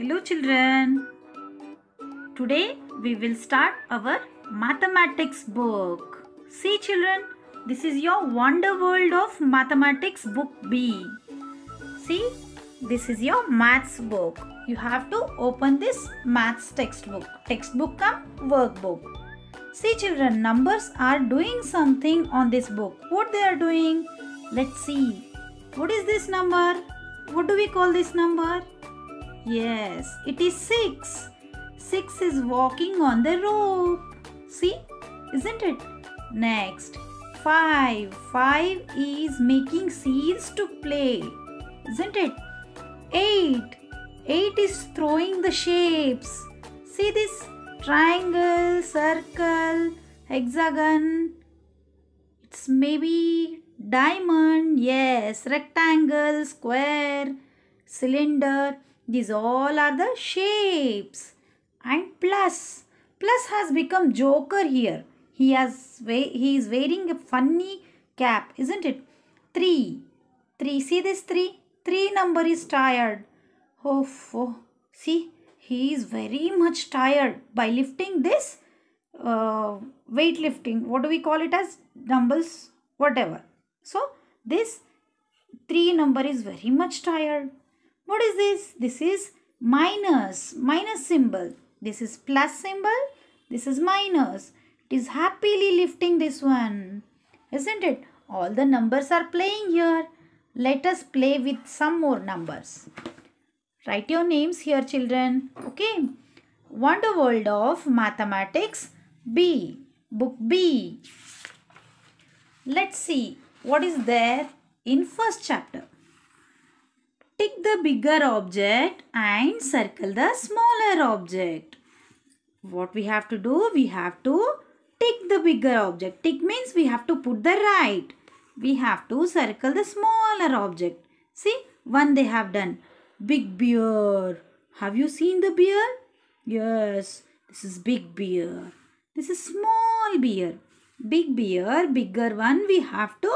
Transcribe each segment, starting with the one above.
Hello children. Today we will start our mathematics book. See children, this is your wonder world of mathematics book B. See, this is your maths book. You have to open this maths textbook. Textbook come workbook. See children, numbers are doing something on this book. What they are doing? Let's see. What is this number? What do we call this number? Yes, it is 6. 6 is walking on the rope. See? Isn't it? Next, 5. 5 is making seeds to play. Isn't it? 8. 8 is throwing the shapes. See this? Triangle, circle, hexagon. It's maybe diamond. Yes, rectangle, square, cylinder. These all are the shapes. And plus. has become joker here. He, has, he is wearing a funny cap, isn't it? 3. 3. See this 3? 3 number is tired. Oh, oh. See, he is very much tired by lifting this uh, weight lifting. What do we call it as? Dumbbells, whatever. So, this 3 number is very much tired. What is this? This is minus, minus symbol. This is plus symbol. This is minus. It is happily lifting this one. Isn't it? All the numbers are playing here. Let us play with some more numbers. Write your names here children. Okay. Wonder World of Mathematics B. Book B. Let's see what is there in first chapter. Take the bigger object and circle the smaller object. What we have to do? We have to tick the bigger object. Tick means we have to put the right. We have to circle the smaller object. See, one they have done. Big bear. Have you seen the bear? Yes, this is big bear. This is small bear. Big bear, bigger one we have to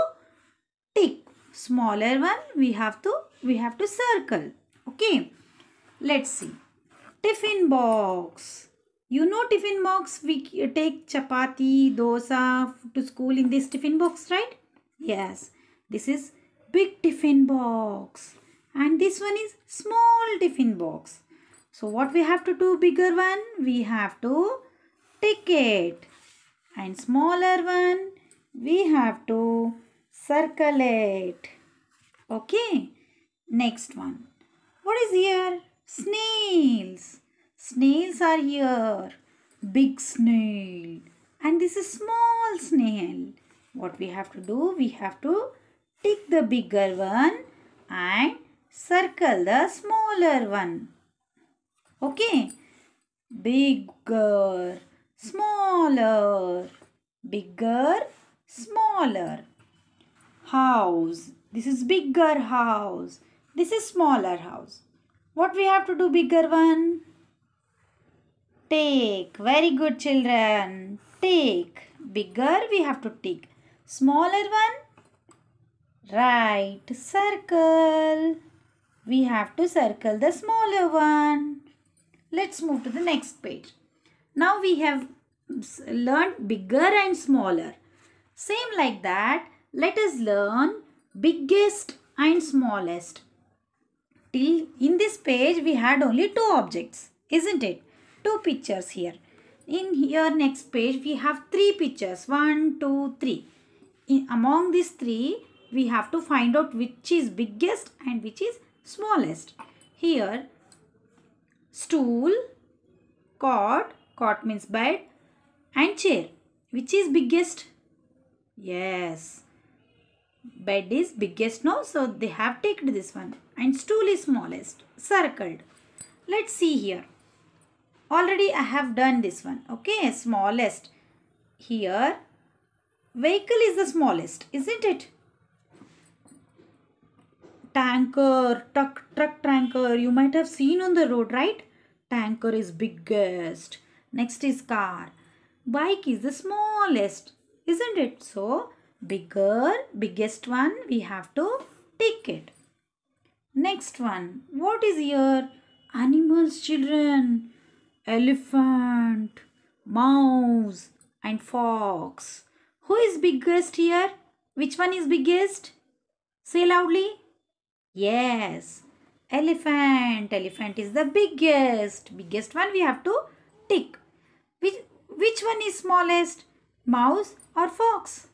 tick smaller one we have to we have to circle okay let's see tiffin box you know tiffin box we take chapati dosa to school in this tiffin box right yes this is big tiffin box and this one is small tiffin box so what we have to do bigger one we have to take it and smaller one we have to circle it okay next one what is here snails snails are here big snail and this is small snail what we have to do we have to take the bigger one and circle the smaller one okay bigger smaller bigger smaller house. This is bigger house. This is smaller house. What we have to do bigger one? Take. Very good children. Take. Bigger we have to take. Smaller one? Right. Circle. We have to circle the smaller one. Let's move to the next page. Now we have learned bigger and smaller. Same like that, let us learn biggest and smallest. Till in this page we had only two objects, isn't it? Two pictures here. In here next page we have three pictures. One, two, three. In, among these three we have to find out which is biggest and which is smallest. Here stool, cot, cot means bed and chair. Which is biggest? Yes, Bed is biggest, now, So they have taken this one. And stool is smallest, circled. Let's see here. Already I have done this one. Okay, smallest. Here, vehicle is the smallest, isn't it? Tanker, truck, truck tanker, you might have seen on the road, right? Tanker is biggest. Next is car. Bike is the smallest, isn't it? So, bigger, biggest one, we have to tick it. Next one, what is here? Animals, children, elephant, mouse and fox. Who is biggest here? Which one is biggest? Say loudly. Yes, elephant. Elephant is the biggest. Biggest one we have to tick. Which, which one is smallest? Mouse or fox?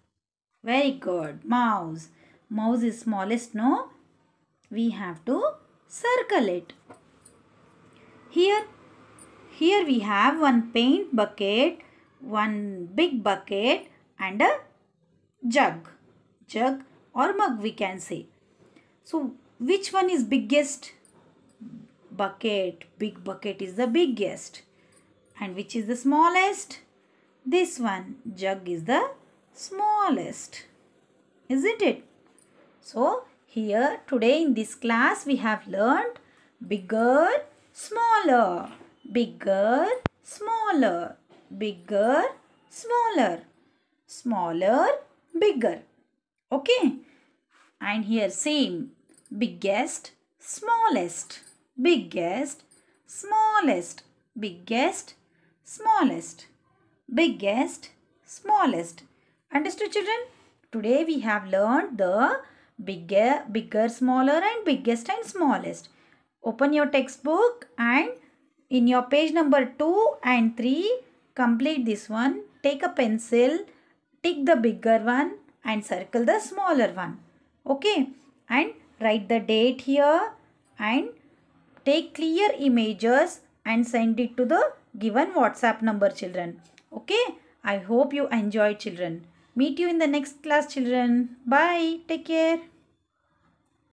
Very good. Mouse. Mouse is smallest, no? We have to circle it. Here, here we have one paint bucket, one big bucket and a jug. Jug or mug we can say. So, which one is biggest? Bucket. Big bucket is the biggest. And which is the smallest? This one. Jug is the smallest. Isn't it? So, here today in this class we have learned bigger, smaller, bigger, smaller, bigger, smaller, smaller, bigger. Okay? And here same, biggest, smallest, biggest, smallest, biggest, smallest, biggest, smallest. Understood children? Today we have learned the bigger, bigger, smaller and biggest and smallest. Open your textbook and in your page number 2 and 3 complete this one. Take a pencil, tick the bigger one and circle the smaller one. Okay and write the date here and take clear images and send it to the given WhatsApp number children. Okay. I hope you enjoy children. Meet you in the next class, children. Bye. Take care.